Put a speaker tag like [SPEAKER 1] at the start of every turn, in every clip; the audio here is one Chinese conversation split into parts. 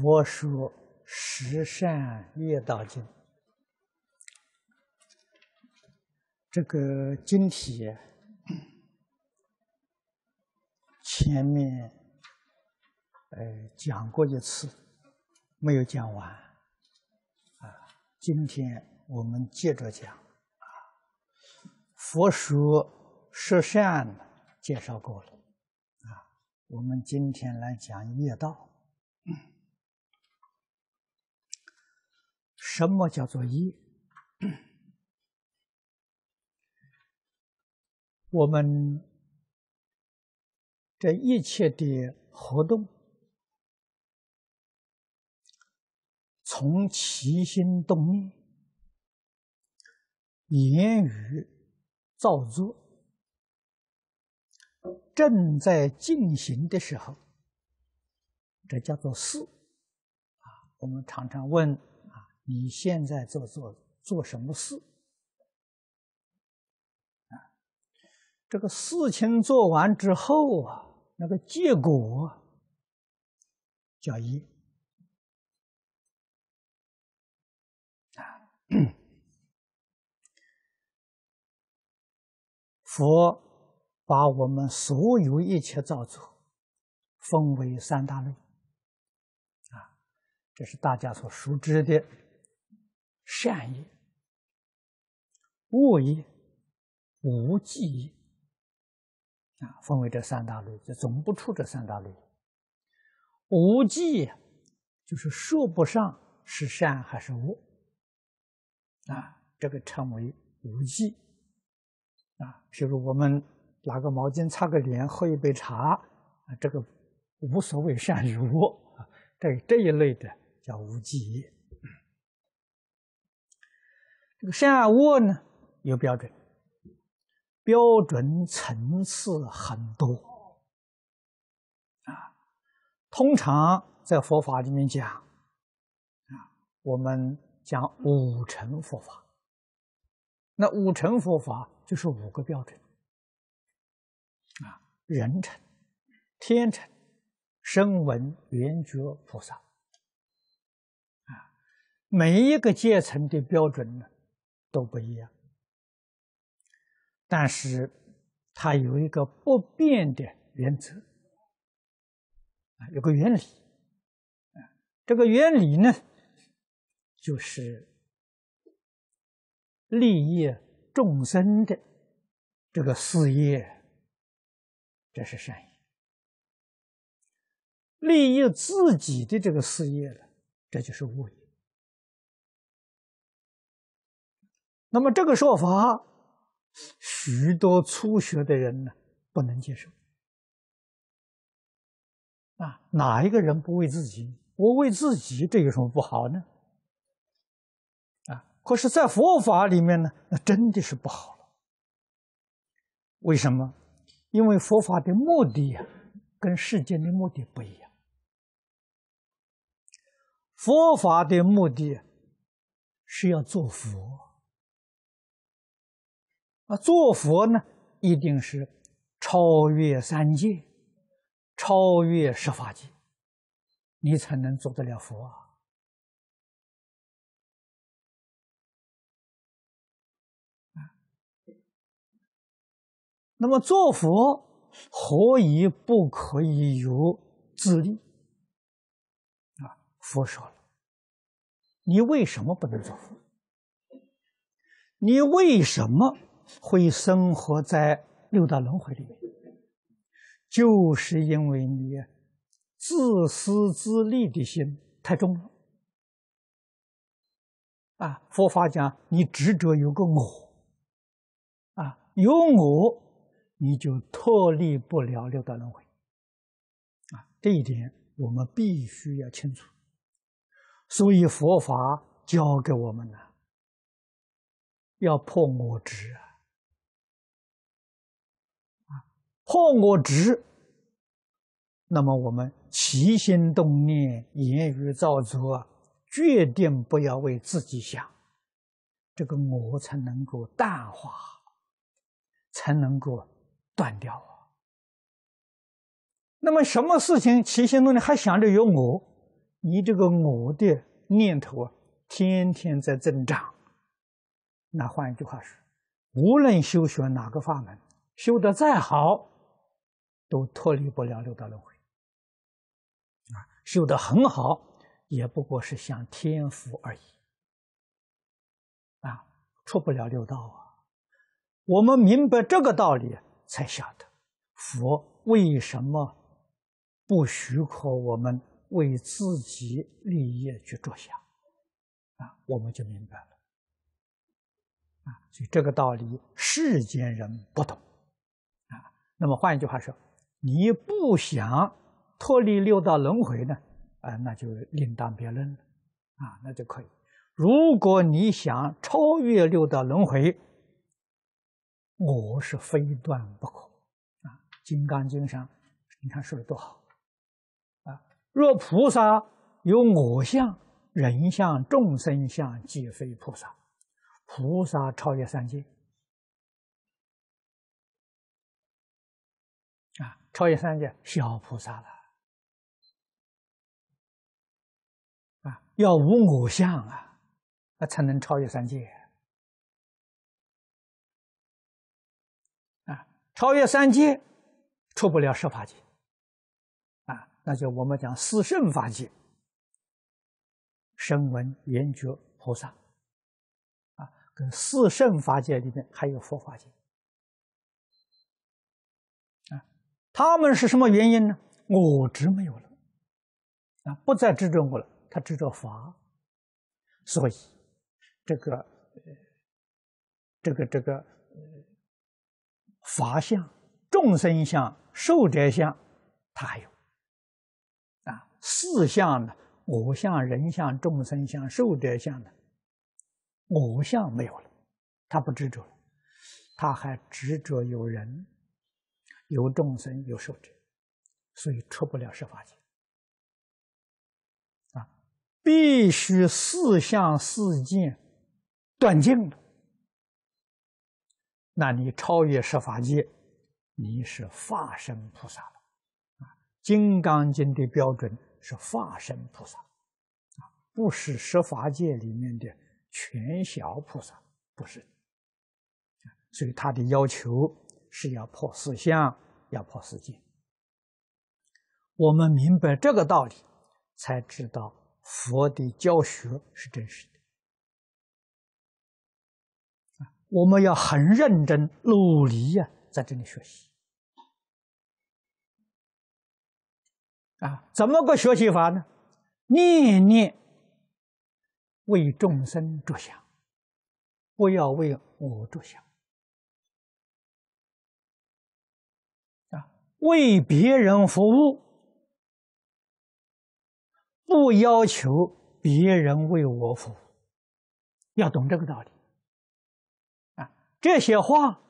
[SPEAKER 1] 佛说十善业道经，这个经题前面呃讲过一次，没有讲完啊。今天我们接着讲啊，佛说十善介绍过了啊，我们今天来讲业道。什么叫做一？我们这一切的活动，从起心动念、言语造作正在进行的时候，这叫做四。我们常常问。你现在做做做什么事啊？这个事情做完之后，啊，那个结果叫一啊。佛把我们所有一切造作分为三大类啊，这是大家所熟知的。善业、恶业、无记业啊，分为这三大类，就总不出这三大类。无记就是说不上是善还是恶啊，这个称为无记啊。比如我们拿个毛巾擦个脸，喝一杯茶啊，这个无所谓善与恶啊，这这一类的叫无记业。这个善恶呢有标准，标准层次很多啊。通常在佛法里面讲啊，我们讲五乘佛法，那五乘佛法就是五个标准啊：人乘、天乘、声闻、缘觉、菩萨啊。每一个阶层的标准呢？都不一样，但是它有一个不变的原则啊，有个原理啊。这个原理呢，就是利益众生的这个事业，这是善意。利益自己的这个事业这就是恶业。那么这个说法，许多初学的人呢不能接受。啊，哪一个人不为自己？我为自己，这有什么不好呢？啊，可是，在佛法里面呢，那真的是不好了。为什么？因为佛法的目的呀，跟世间的目的不一样。佛法的目的是要做佛。那做佛呢，一定是超越三界，超越十法界，你才能做得了佛啊。那么做佛何以不可以有自力？啊，佛说了，你为什么不能做佛？你为什么？会生活在六道轮回里面，就是因为你自私自利的心太重了。啊，佛法讲你执着有个我，啊，有我你就脱离不了六道轮回。啊，这一点我们必须要清楚。所以佛法教给我们呢，要破我执啊。破我执，那么我们起心动念、言语造作啊，决定不要为自己想，这个我才能够淡化，才能够断掉啊。那么什么事情起心动念还想着有我，你这个我的念头啊，天天在增长。那换一句话说，无论修学哪个法门，修得再好。都脱离不了六道轮回，啊，修得很好，也不过是享天福而已，啊，出不了六道啊。我们明白这个道理，才晓得佛为什么不许可我们为自己立业去着想，啊，我们就明白了，啊，所以这个道理世间人不懂，啊，那么换一句话说。你不想脱离六道轮回呢？啊，那就另当别论了，啊，那就可以。如果你想超越六道轮回，我是非断不可啊！《金刚经》上，你看说的多好啊！若菩萨有我相、人相、众生相，即非菩萨。菩萨超越三界。超越三界，小菩萨了啊！要无偶像啊，那才能超越三界啊！超越三界出不了十法界啊，那就我们讲四圣法界：声闻、缘觉、菩萨啊。跟四圣法界里面还有佛法界。他们是什么原因呢？我执没有了，啊，不再执着我了，他执着法，所以这个这个这个法相、众生相、寿者相，他还有。啊，四相的我相、人相、众生相、寿者相的，我相没有了，他不执着了，他还执着有人。有众生有受者，所以出不了十法界啊！必须四相四见断尽了，那你超越十法界，你是化身菩萨了啊！《金刚经》的标准是化身菩萨啊，不是十法界里面的全小菩萨，不是。所以他的要求。是要破四相，要破四见。我们明白这个道理，才知道佛的教学是真实的。我们要很认真努力呀，在这里学习。啊，怎么个学习法呢？念念为众生着想，不要为我着想。为别人服务，不要求别人为我服务，要懂这个道理啊！这些话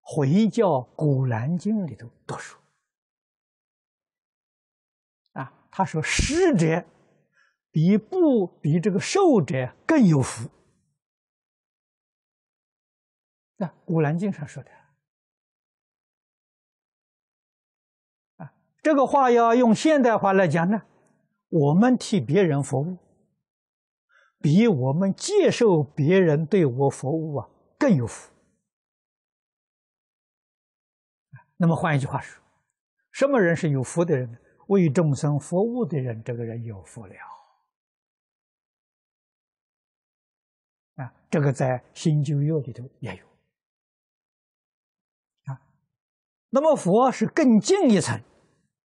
[SPEAKER 1] 回教《古兰经》里头都说啊，他说施者比不比这个受者更有福那《古兰经》上说的。这个话要用现代话来讲呢，我们替别人服务，比我们接受别人对我服务啊更有福。那么换一句话说，什么人是有福的人呢？为众生服务的人，这个人有福了。啊，这个在新旧约里头也有。啊，那么佛是更进一层。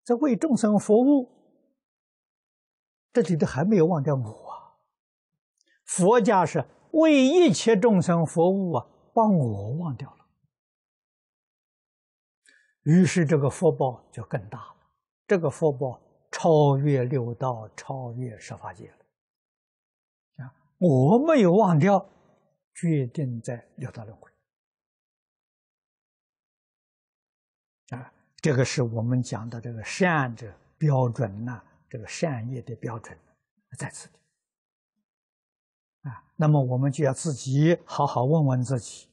[SPEAKER 1] 在为众生服务，这里头还没有忘掉我啊！佛家是为一切众生服务啊，把我忘掉了，于是这个福报就更大了，这个福报超越六道，超越十法界了啊！我没有忘掉，决定在六道轮回啊。这个是我们讲的这个善者标准呐，这个善业的标准，在此地啊。那么我们就要自己好好问问自己，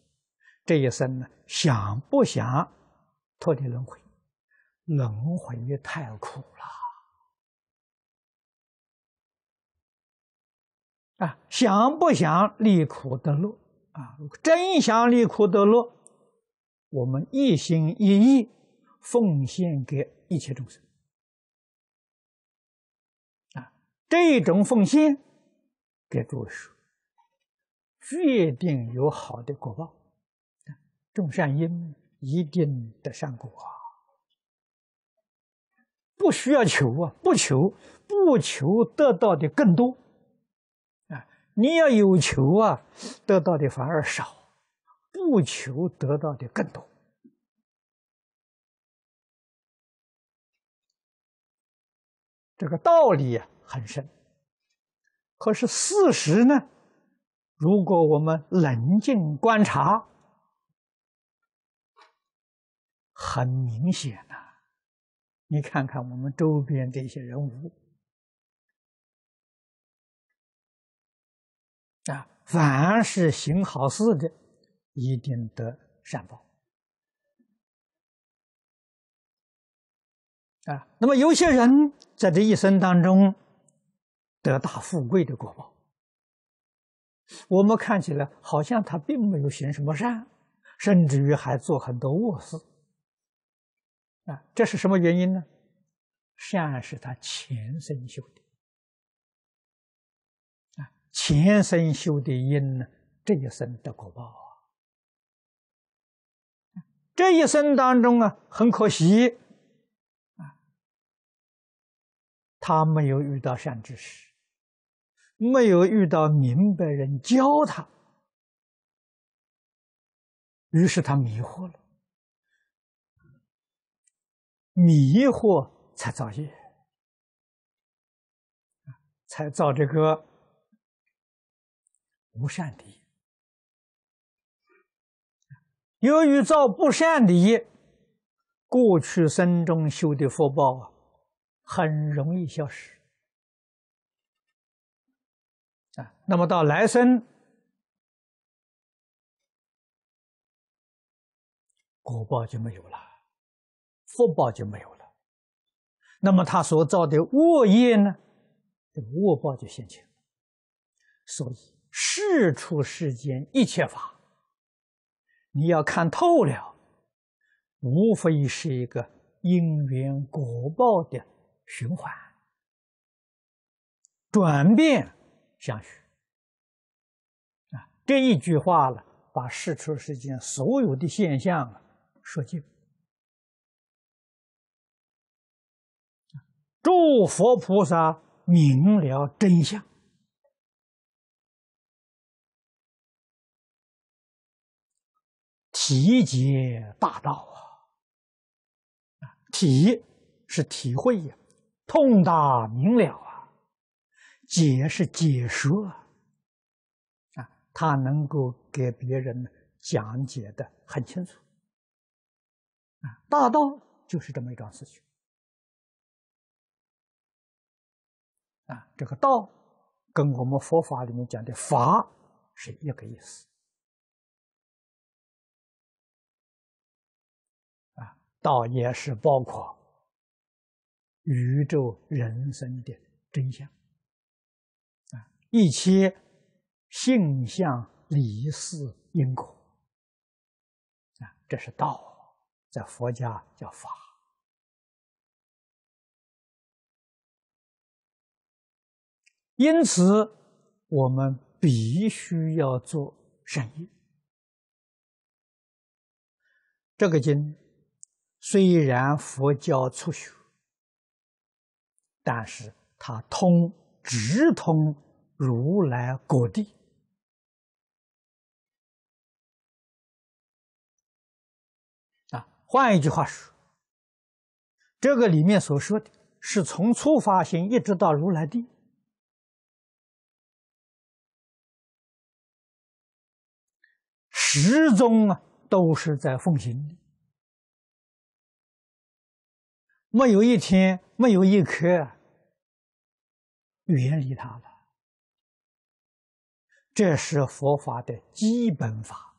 [SPEAKER 1] 这一生呢，想不想脱离轮回？轮回太苦了啊！想不想离苦得乐啊？真想离苦得乐，我们一心一意。奉献给一切众生啊，这种奉献给众说，必定有好的果报。种善因一定得善果啊，不需要求啊，不求不求得到的更多啊，你要有求啊，得到的反而少，不求得到的更多。这个道理啊很深，可是事实呢？如果我们冷静观察，很明显呐！你看看我们周边这些人物，啊，凡是行好事的，一定得善报。啊，那么有些人在这一生当中得大富贵的果报，我们看起来好像他并没有行什么善，甚至于还做很多恶事。啊，这是什么原因呢？善是他前生修的。啊，前生修的因呢，这一生得果报啊。这一生当中啊，很可惜。他没有遇到善知识，没有遇到明白人教他，于是他迷惑了，迷惑才造业，才造这个无善的业。由于造不善的业，过去生中修的福报啊。很容易消失啊！那么到来生，果报就没有了，福报就没有了。那么他所造的恶业呢？这个恶报就现前。所以世出世间一切法，你要看透了，无非是一个因缘果报的。循环，转变相续啊，这一句话呢，把世出世间所有的现象说尽。祝佛菩萨明了真相，体解大道啊，体是体会呀。通达明了啊，解是解说啊，啊，他能够给别人讲解的很清楚啊，大道就是这么一桩事情啊，这个道跟我们佛法里面讲的法是一个意思啊，道也是包括。宇宙人生的真相啊，一切性相离世因果啊，这是道，在佛家叫法。因此，我们必须要做善业。这个经虽然佛教初学。但是它通直通如来果地啊，换一句话说，这个里面所说的是从初发心一直到如来地，始终啊都是在奉行的，没有一天，没有一刻。远离他了，这是佛法的基本法，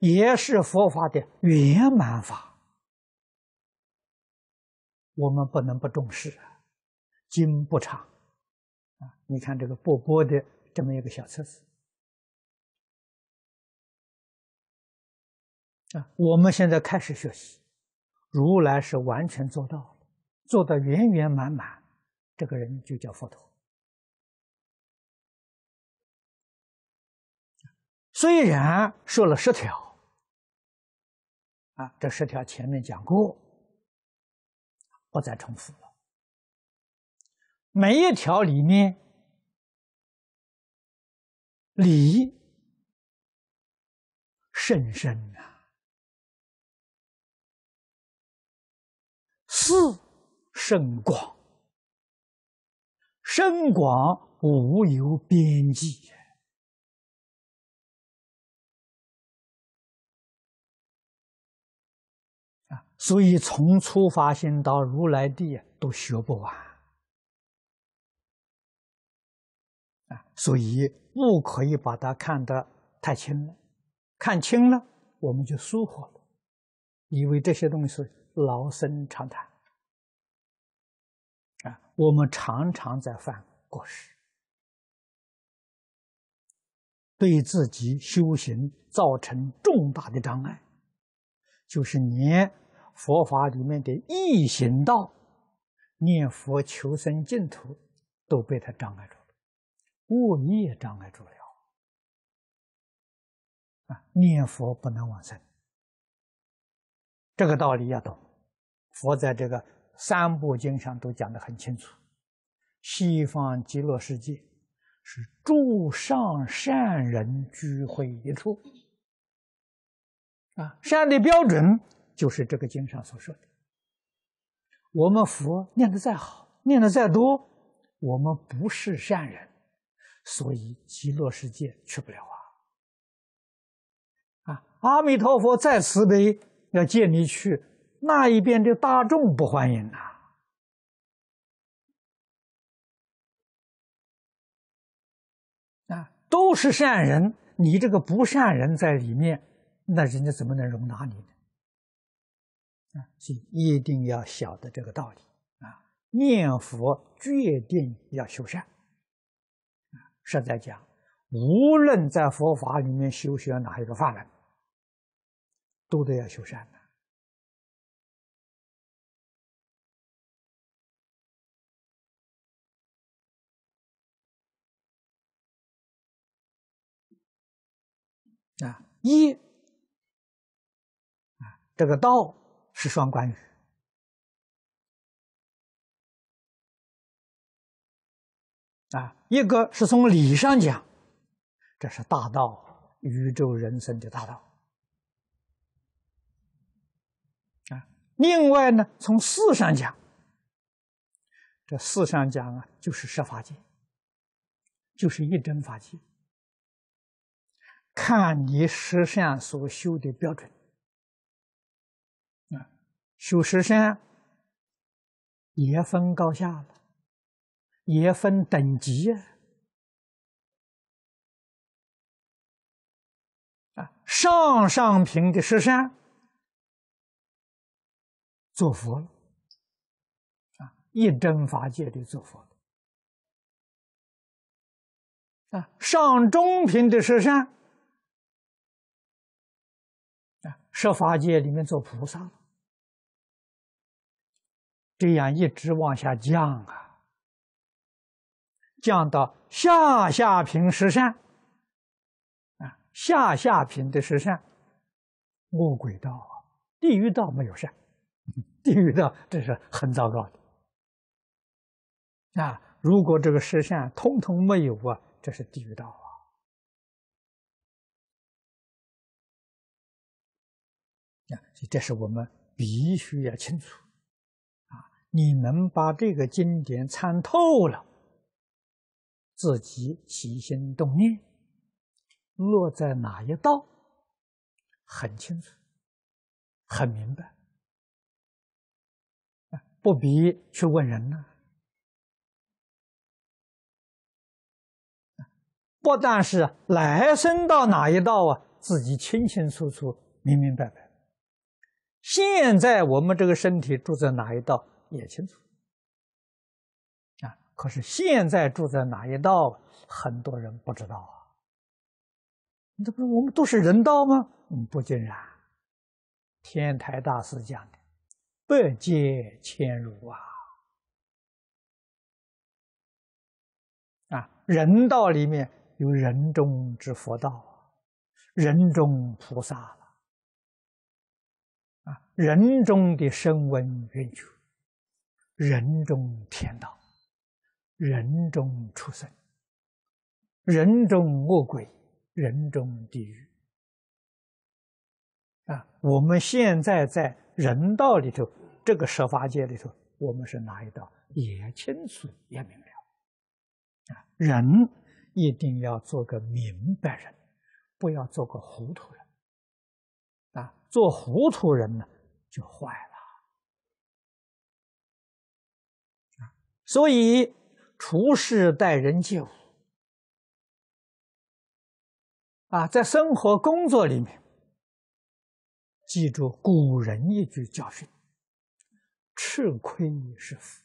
[SPEAKER 1] 也是佛法的圆满法。我们不能不重视啊！经不长啊，你看这个波波的这么一个小册子啊。我们现在开始学习，如来是完全做到了，做得圆圆满满。这个人就叫佛陀。虽然说了十条，啊，这十条前面讲过，不再重复了。每一条里面，理甚深啊，事甚广。深广无有边际啊，所以从初发心到如来地都学不完啊，所以不可以把它看得太轻了，看轻了我们就疏忽了，以为这些东西是老生常谈。我们常常在犯过失，对自己修行造成重大的障碍，就是连佛法里面的异行道、念佛求生净土都被他障碍住了，恶业障碍住了。啊，念佛不能往生，这个道理要懂。佛在这个。三部经上都讲得很清楚，西方极乐世界是诸上善人居会一处，啊，善的标准就是这个经上所说的。我们佛念得再好，念得再多，我们不是善人，所以极乐世界去不了啊！啊，阿弥陀佛再慈悲，要借你去。那一边的大众不欢迎呐，啊，都是善人，你这个不善人在里面，那人家怎么能容纳你呢？啊，所以一定要晓得这个道理啊，念佛决定要修善。实在讲，无论在佛法里面修学哪一个法门，都得要修善。啊，一啊，这个道是双关语啊，一个是从理上讲，这是大道，宇宙人生的大道啊。另外呢，从事上讲，这事上讲啊，就是设法界，就是一真法界。看你石山所修的标准，啊，修石山也分高下了，也分等级啊。啊，上上品的石山做佛了，啊，一真法界的做佛了。啊，上中品的石山。设法界里面做菩萨，这样一直往下降啊，降到下下品十善啊，下下品的十善，恶鬼道、啊，地狱道没有善，地狱道这是很糟糕的。啊，如果这个十善通通没有啊，这是地狱道。这是我们必须要清楚啊！你能把这个经典参透了，自己起心动念落在哪一道，很清楚，很明白不必去问人呢。不但是来生到哪一道啊，自己清清楚楚、明明白白。现在我们这个身体住在哪一道也清楚啊，可是现在住在哪一道，很多人不知道啊。你这不是我们都是人道吗？嗯，不尽然。天台大师讲的“百劫千如”啊，啊，人道里面有人中之佛道，人中菩萨。人中的声温、缘觉，人中天道，人中畜生，人中恶鬼，人中地狱。啊，我们现在在人道里头，这个十法界里头，我们是哪一道？也清楚，也明了。啊，人一定要做个明白人，不要做个糊涂人。做糊涂人呢，就坏了。所以处事待人就，啊，在生活工作里面，记住古人一句教训：吃亏是福。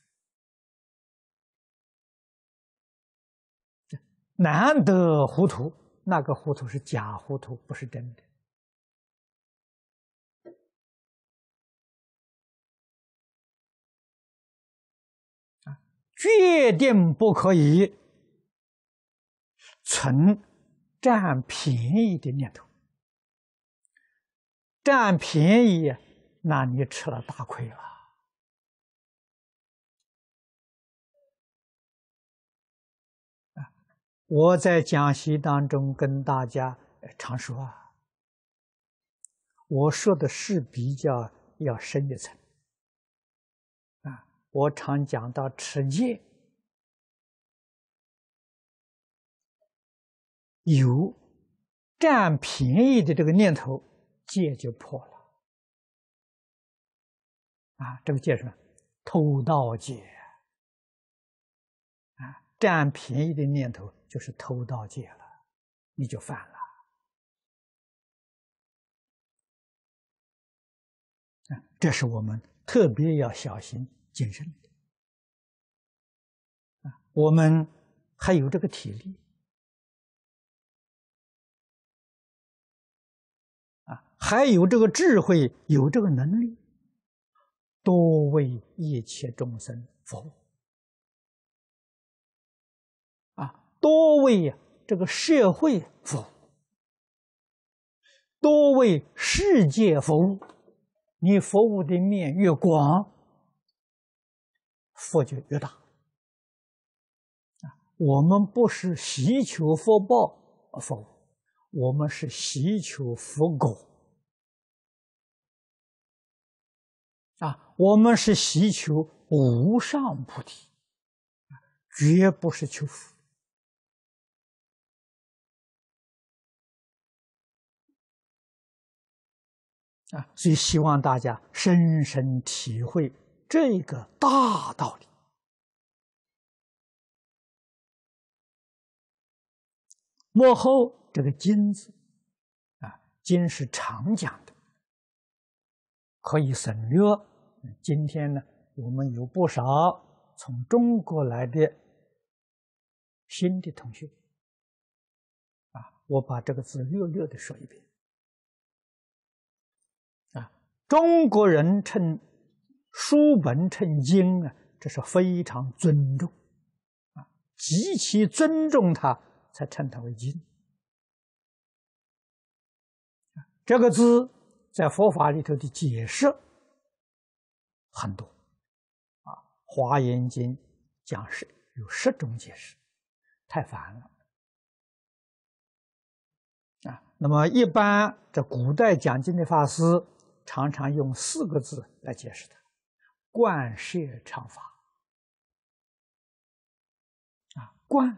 [SPEAKER 1] 难得糊涂，那个糊涂是假糊涂，不是真的。确定不可以存占便宜的念头。占便宜，那你吃了大亏了。我在讲席当中跟大家常说啊，我说的是比较要深一层。我常讲到持戒，有占便宜的这个念头，戒就破了。啊，这个戒什么？偷盗戒。啊，占便宜的念头就是偷盗戒了，你就犯了。这是我们特别要小心。谨慎啊！我们还有这个体力啊，还有这个智慧，有这个能力，多为一切众生服务啊，多为这个社会服务，多为世界服务。你服务的面越广。佛就越大啊！我们不是祈求福报佛，我们是祈求佛果啊！我们是祈求无上菩提，绝不是求福啊！所以希望大家深深体会。这个大道理，幕后这个“金”字啊，“金”是常讲的，可以省略。今天呢，我们有不少从中国来的新的同学啊，我把这个字略略的说一遍啊，中国人称。书本称经啊，这是非常尊重，啊，极其尊重他才称他为经。这个字在佛法里头的解释很多，啊，《华严经》讲是有十种解释，太烦了。啊，那么一般这古代讲经的法师常常用四个字来解释它。贯摄唱法啊，贯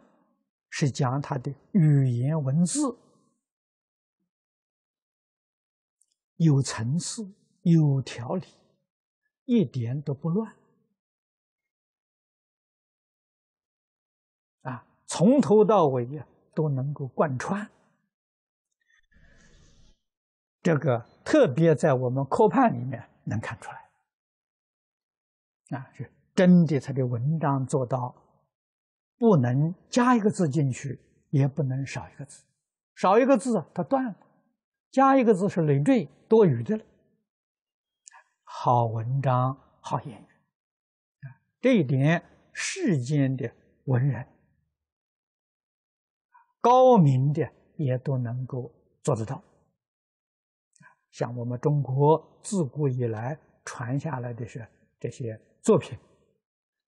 [SPEAKER 1] 是讲他的语言文字有层次、有条理，一点都不乱啊，从头到尾啊都能够贯穿。这个特别在我们科判里面能看出来。啊，是真的，他的文章做到不能加一个字进去，也不能少一个字。少一个字它断了，加一个字是累赘、多余的了。好文章、好言语啊，这一点世间的文人高明的也都能够做得到。像我们中国自古以来传下来的是这些。作品，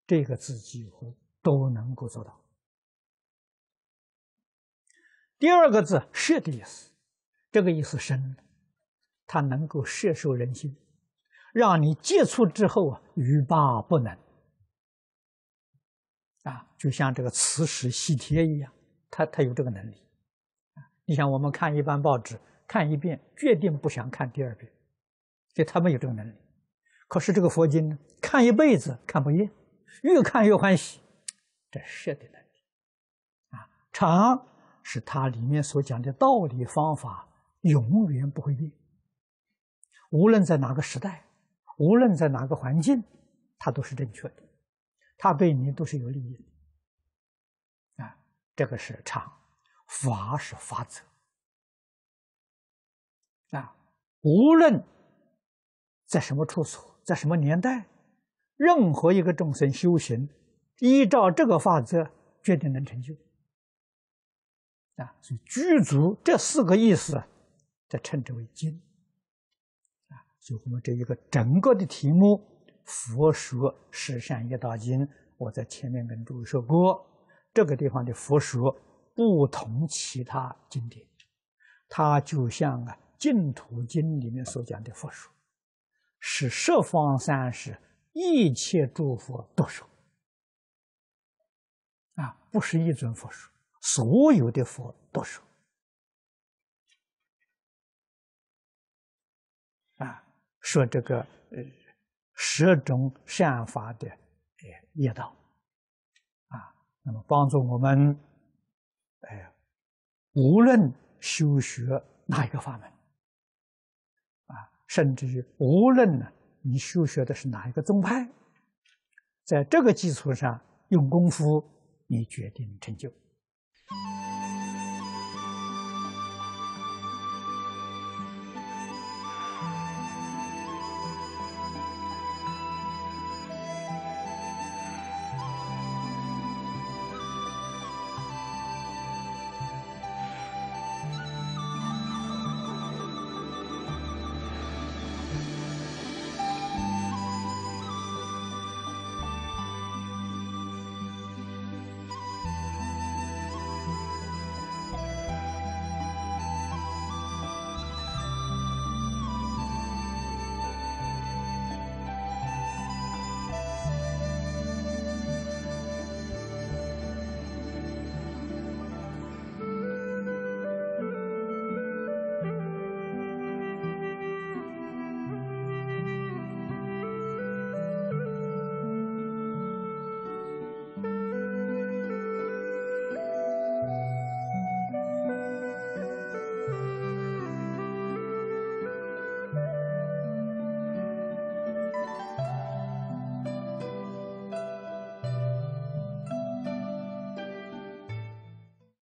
[SPEAKER 1] 这个字几乎都能够做到。第二个字“摄”的意思，这个意思深，它能够摄受人心，让你接触之后啊欲罢不能。啊，就像这个磁石吸铁一样，它它有这个能力。你像我们看一般报纸，看一遍决定不想看第二遍，所以他们有这个能力。可是这个佛经呢，看一辈子看不厌，越看越欢喜，这是的难。啊，常是它里面所讲的道理方法永远不会变，无论在哪个时代，无论在哪个环境，它都是正确的，它对你都是有利益的。啊，这个是常，法是法则。啊，无论在什么处所。在什么年代，任何一个众生修行，依照这个法则，决定能成就。啊，所以具足这四个意思，再称之为经。啊，所以我们这一个整个的题目《佛说十善业道经》，我在前面跟诸位说过，这个地方的佛说不同其他经典，它就像啊《净土经》里面所讲的佛说。是十方三世一切诸佛都受，啊，不是一尊佛受，所有的佛都受，啊，说这个呃十种善法的呃业道，啊，那么帮助我们，哎，无论修学哪一个法门。甚至于，无论你修学的是哪一个宗派，在这个基础上用功夫，你决定成就。